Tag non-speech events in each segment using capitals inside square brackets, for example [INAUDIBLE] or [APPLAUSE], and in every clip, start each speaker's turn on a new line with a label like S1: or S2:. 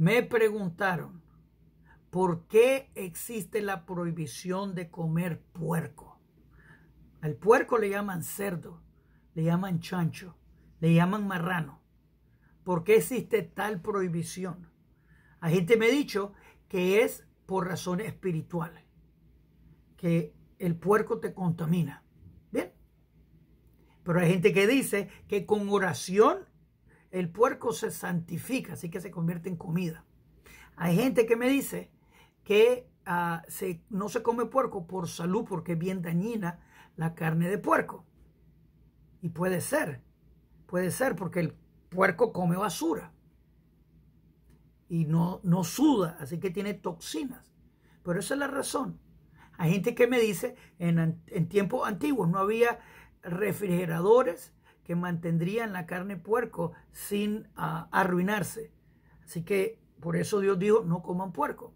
S1: Me preguntaron, ¿por qué existe la prohibición de comer puerco? Al puerco le llaman cerdo, le llaman chancho, le llaman marrano. ¿Por qué existe tal prohibición? Hay gente me ha dicho que es por razones espirituales, que el puerco te contamina. Bien. Pero hay gente que dice que con oración el puerco se santifica, así que se convierte en comida. Hay gente que me dice que ah, no se come puerco por salud porque es bien dañina la carne de puerco. Y puede ser, puede ser porque el puerco come basura y no, no suda, así que tiene toxinas. Pero esa es la razón. Hay gente que me dice, en, en tiempos antiguos no había refrigeradores, que mantendrían la carne puerco sin ah, arruinarse. Así que por eso Dios dijo, no coman puerco.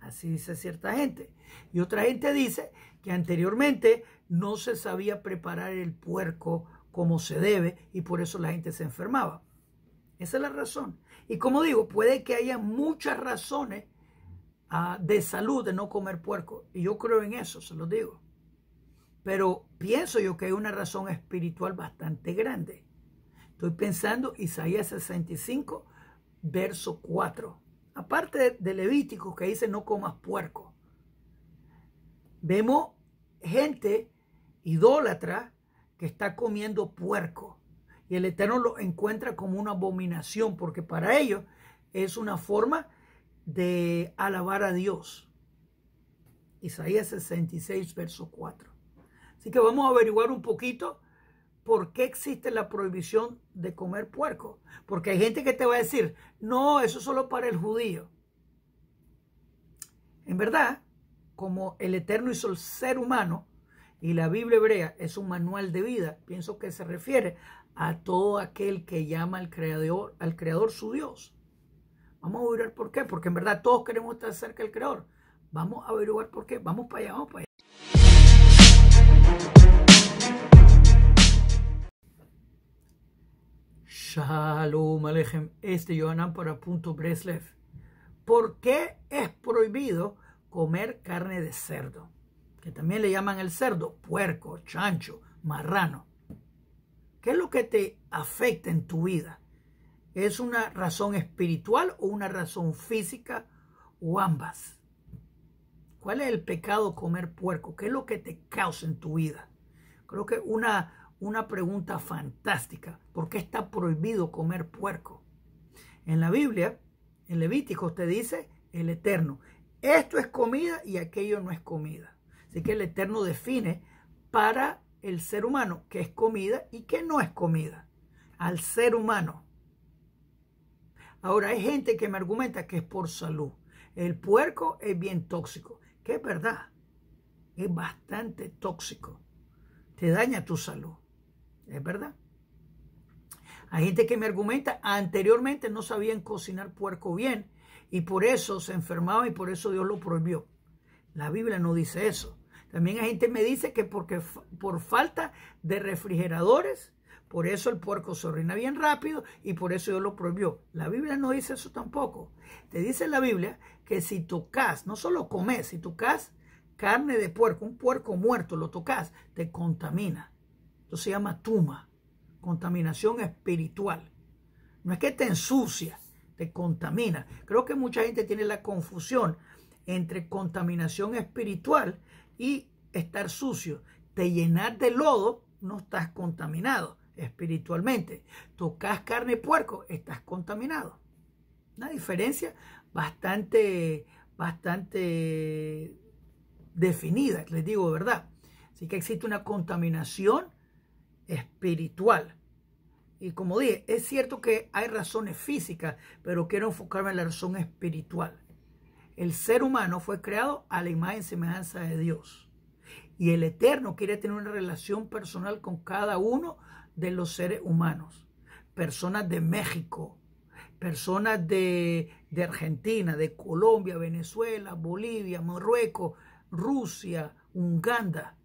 S1: Así dice cierta gente. Y otra gente dice que anteriormente no se sabía preparar el puerco como se debe y por eso la gente se enfermaba. Esa es la razón. Y como digo, puede que haya muchas razones ah, de salud de no comer puerco. Y yo creo en eso, se lo digo. Pero pienso yo que hay una razón espiritual bastante grande. Estoy pensando Isaías 65, verso 4. Aparte de Levítico que dice no comas puerco. Vemos gente idólatra que está comiendo puerco. Y el Eterno lo encuentra como una abominación porque para ellos es una forma de alabar a Dios. Isaías 66, verso 4. Así que vamos a averiguar un poquito por qué existe la prohibición de comer puerco. Porque hay gente que te va a decir, no, eso solo para el judío. En verdad, como el eterno hizo el ser humano y la Biblia hebrea es un manual de vida, pienso que se refiere a todo aquel que llama al creador, al creador su Dios. Vamos a averiguar por qué, porque en verdad todos queremos estar cerca del creador. Vamos a averiguar por qué. Vamos para allá, vamos para allá. Shalom este para punto Breslev. ¿Por qué es prohibido comer carne de cerdo? Que también le llaman el cerdo, puerco, chancho, marrano. ¿Qué es lo que te afecta en tu vida? ¿Es una razón espiritual o una razón física o ambas? ¿Cuál es el pecado comer puerco? ¿Qué es lo que te causa en tu vida? Creo que una una pregunta fantástica. ¿Por qué está prohibido comer puerco? En la Biblia, en Levítico, te dice el Eterno. Esto es comida y aquello no es comida. Así que el Eterno define para el ser humano qué es comida y qué no es comida. Al ser humano. Ahora hay gente que me argumenta que es por salud. El puerco es bien tóxico, que es verdad. Es bastante tóxico. Te daña tu salud. Es verdad. Hay gente que me argumenta, anteriormente no sabían cocinar puerco bien y por eso se enfermaban y por eso Dios lo prohibió. La Biblia no dice eso. También hay gente que me dice que porque por falta de refrigeradores, por eso el puerco se orina bien rápido y por eso Dios lo prohibió. La Biblia no dice eso tampoco. Te dice la Biblia que si tocas, no solo comes, si tocas carne de puerco, un puerco muerto, lo tocas, te contamina. Esto se llama tuma, contaminación espiritual. No es que te ensucia, te contamina. Creo que mucha gente tiene la confusión entre contaminación espiritual y estar sucio. Te llenar de lodo, no estás contaminado espiritualmente. Tocas carne y puerco, estás contaminado. Una diferencia bastante, bastante definida, les digo verdad. Así que existe una contaminación espiritual. Y como dije, es cierto que hay razones físicas, pero quiero enfocarme en la razón espiritual. El ser humano fue creado a la imagen y semejanza de Dios. Y el Eterno quiere tener una relación personal con cada uno de los seres humanos. Personas de México, personas de, de Argentina, de Colombia, Venezuela, Bolivia, Marruecos, Rusia, Uganda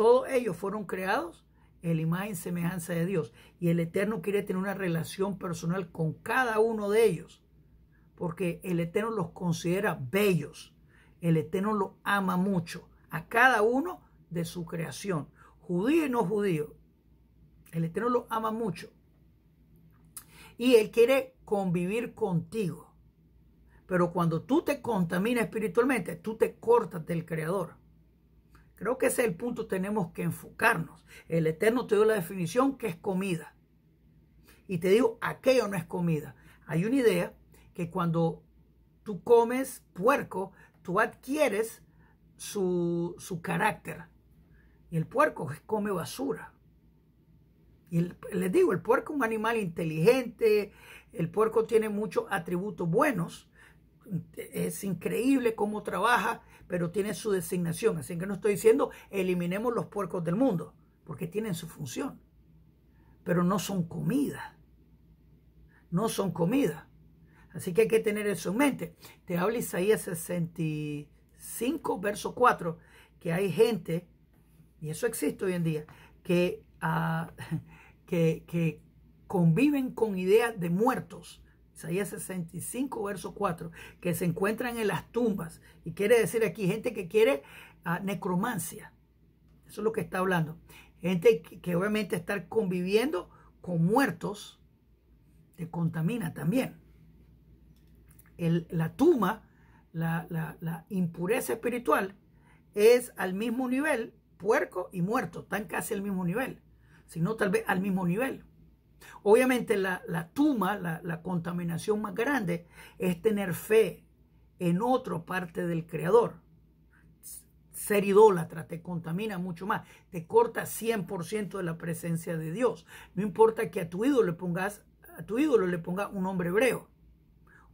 S1: todos ellos fueron creados en la imagen y semejanza de Dios. Y el Eterno quiere tener una relación personal con cada uno de ellos, porque el Eterno los considera bellos. El Eterno los ama mucho, a cada uno de su creación, judío y no judío. El Eterno los ama mucho. Y Él quiere convivir contigo. Pero cuando tú te contaminas espiritualmente, tú te cortas del Creador. Creo que ese es el punto, tenemos que enfocarnos. El Eterno te dio la definición que es comida. Y te digo, aquello no es comida. Hay una idea que cuando tú comes puerco, tú adquieres su, su carácter. Y el puerco come basura. Y les digo, el puerco es un animal inteligente, el puerco tiene muchos atributos buenos, es increíble cómo trabaja, pero tiene su designación. Así que no estoy diciendo eliminemos los puercos del mundo, porque tienen su función. Pero no son comida. No son comida. Así que hay que tener eso en mente. Te habla Isaías 65, verso 4, que hay gente, y eso existe hoy en día, que, ah, [LAUGHS] que, conviven con ideas de muertos Isaías 65, verso 4, que se encuentran en las tumbas. Y quiere decir aquí gente que quiere ah, necromancia. Eso es lo que está hablando. Gente que, obviamente está conviviendo con muertos te contamina también. la tumba, la, impureza espiritual, es al mismo nivel, puerco y muerto, están casi al mismo nivel, sino tal vez al mismo nivel. Obviamente la, la tuma, la, contaminación más grande, es tener fe en otra parte del Creador. Ser idólatra te contamina mucho más, te corta 100% de la presencia de Dios. No importa que a tu ídolo le pongas, a tu ídolo le ponga un hombre hebreo,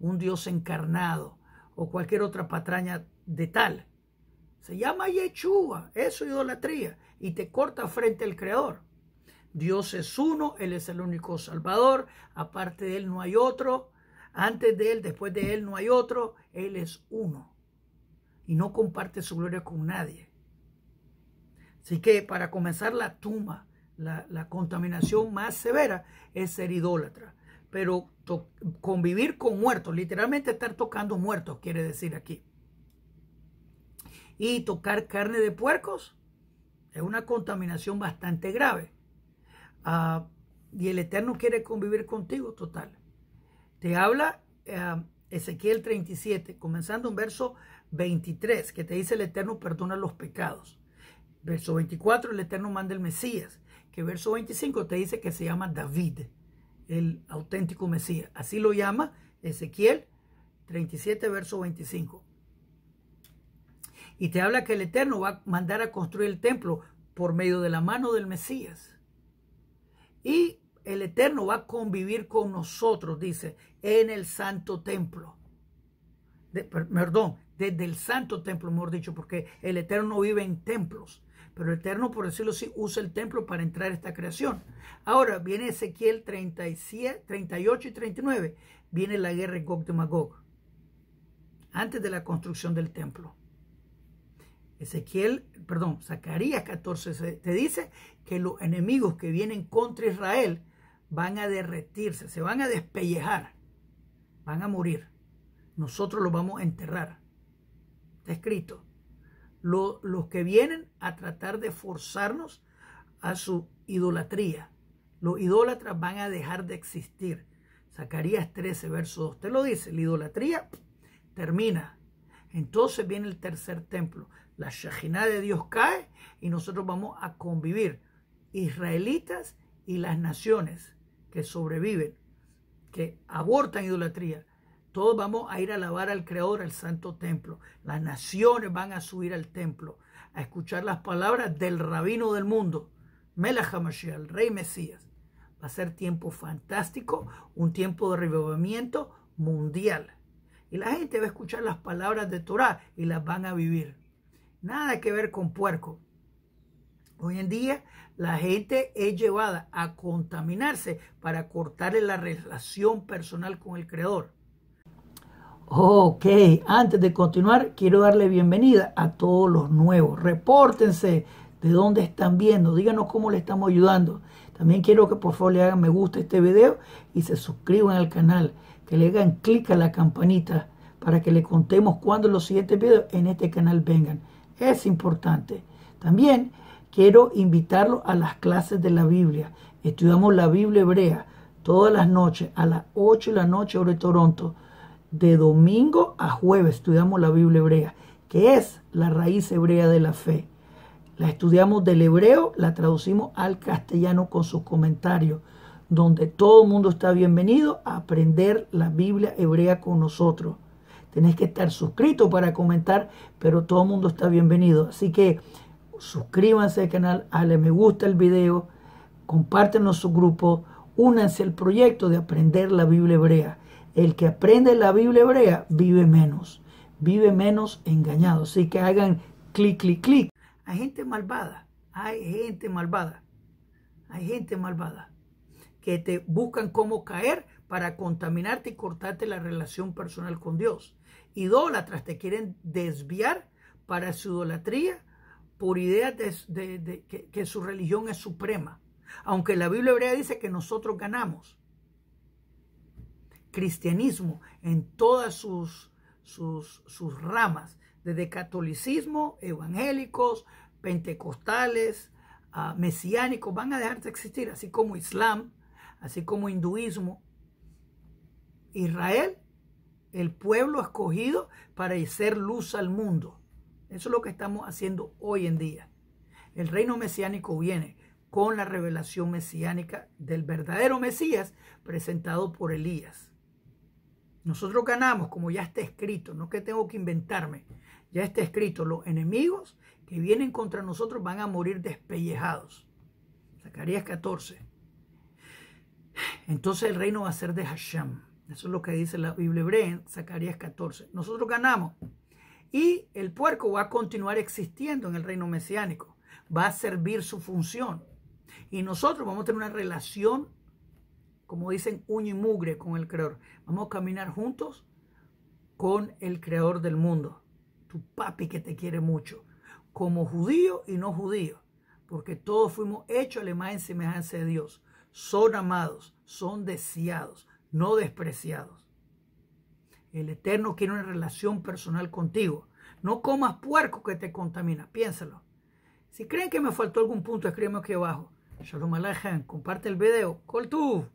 S1: un Dios encarnado o cualquier otra patraña de tal. Se llama Yechúa, eso es idolatría y te corta frente al Creador. Dios es uno, Él es el único Salvador, aparte de Él no hay otro, antes de Él, después de Él no hay otro, Él es uno y no comparte su gloria con nadie. Así que para comenzar la tumba, la, contaminación más severa es ser idólatra, pero convivir con muertos, literalmente estar tocando muertos, quiere decir aquí. Y tocar carne de puercos es una contaminación bastante grave Ah, y el Eterno quiere convivir contigo, total. Te habla ah, Ezequiel 37, comenzando en verso 23, que te dice el Eterno perdona los pecados. Verso 24, el Eterno manda el Mesías, que verso 25 te dice que se llama David, el auténtico Mesías. Así lo llama Ezequiel 37, verso 25. Y te habla que el Eterno va a mandar a construir el templo por medio de la mano del Mesías. Y el Eterno va a convivir con nosotros, dice, en el santo templo. perdón, desde el santo templo, mejor dicho, porque el Eterno vive en templos. Pero el Eterno, por decirlo así, usa el templo para entrar a esta creación. Ahora viene Ezequiel 37, 38 y 39. Viene la guerra de Gog de Magog. Antes de la construcción del templo. Ezequiel, perdón, Zacarías 14 te dice que los enemigos que vienen contra Israel van a derretirse, se van a despellejar, van a morir. Nosotros los vamos a enterrar. Está escrito. Los, que vienen a tratar de forzarnos a su idolatría, los idólatras van a dejar de existir. Zacarías 13, verso 2, te lo dice, la idolatría termina, entonces viene el tercer templo. La Shejina de Dios cae y nosotros vamos a convivir, israelitas y las naciones que sobreviven, que abortan idolatría. Todos vamos a ir a alabar al Creador, al Santo Templo. Las naciones van a subir al templo, a escuchar las palabras del rabino del mundo, Melach el Rey Mesías. Va a ser tiempo fantástico, un tiempo de revivimiento mundial. Y la gente va a escuchar las palabras de Torah y las van a vivir. Nada que ver con puerco. Hoy en día la gente es llevada a contaminarse para cortarle la relación personal con el Creador. Ok, antes de continuar, quiero darle bienvenida a todos los nuevos. Repórtense de dónde están viendo, díganos cómo le estamos ayudando. También quiero que por favor le hagan me gusta este video y se suscriban al canal que le hagan clic a la campanita para que le contemos cuándo los siguientes videos en este canal vengan. Es importante. También quiero invitarlo a las clases de la Biblia. Estudiamos la Biblia hebrea todas las noches a las 8 de la noche hora de Toronto. De domingo a jueves estudiamos la Biblia hebrea, que es la raíz hebrea de la fe. La estudiamos del hebreo, la traducimos al castellano con sus comentarios donde todo el mundo está bienvenido a aprender la Biblia hebrea con nosotros. Tenés que estar suscrito para comentar, pero todo el mundo está bienvenido. Así que suscríbanse al canal, dale me gusta el video, compártenos su grupo, únanse al proyecto de aprender la Biblia hebrea. El que aprende la Biblia hebrea vive menos, vive menos engañado. Así que hagan clic, clic, clic. Hay gente malvada, hay gente malvada, hay gente malvada que te buscan cómo caer para contaminarte y cortarte la relación personal con Dios. Idólatras te quieren desviar para su idolatría por ideas de, que, su religión es suprema. Aunque la Biblia hebrea dice que nosotros ganamos. Cristianismo en todas sus, sus, ramas, desde catolicismo, evangélicos, pentecostales, ah, mesiánicos, van a dejar de existir, así como Islam, así como hinduismo. Israel, el pueblo escogido para hacer luz al mundo. Eso es lo que estamos haciendo hoy en día. El reino mesiánico viene con la revelación mesiánica del verdadero Mesías presentado por Elías. Nosotros ganamos, como ya está escrito, no que tengo que inventarme, ya está escrito, los enemigos que vienen contra nosotros van a morir despellejados. Zacarías 14. Entonces el reino va a ser de Hashem. Eso es lo que dice la Biblia hebrea en Zacarías 14. Nosotros ganamos. Y el puerco va a continuar existiendo en el reino mesiánico. Va a servir su función. Y nosotros vamos a tener una relación, como dicen, uño y mugre con el Creador. Vamos a caminar juntos con el Creador del mundo. Tu papi que te quiere mucho. Como judío y no judío. Porque todos fuimos hechos a la imagen semejanza de Dios son amados, son deseados, no despreciados. El Eterno quiere una relación personal contigo. No comas puerco que te contamina, piénsalo. Si creen que me faltó algún punto, escríbeme aquí abajo. Shalom Aleichem, comparte el video. Coltú.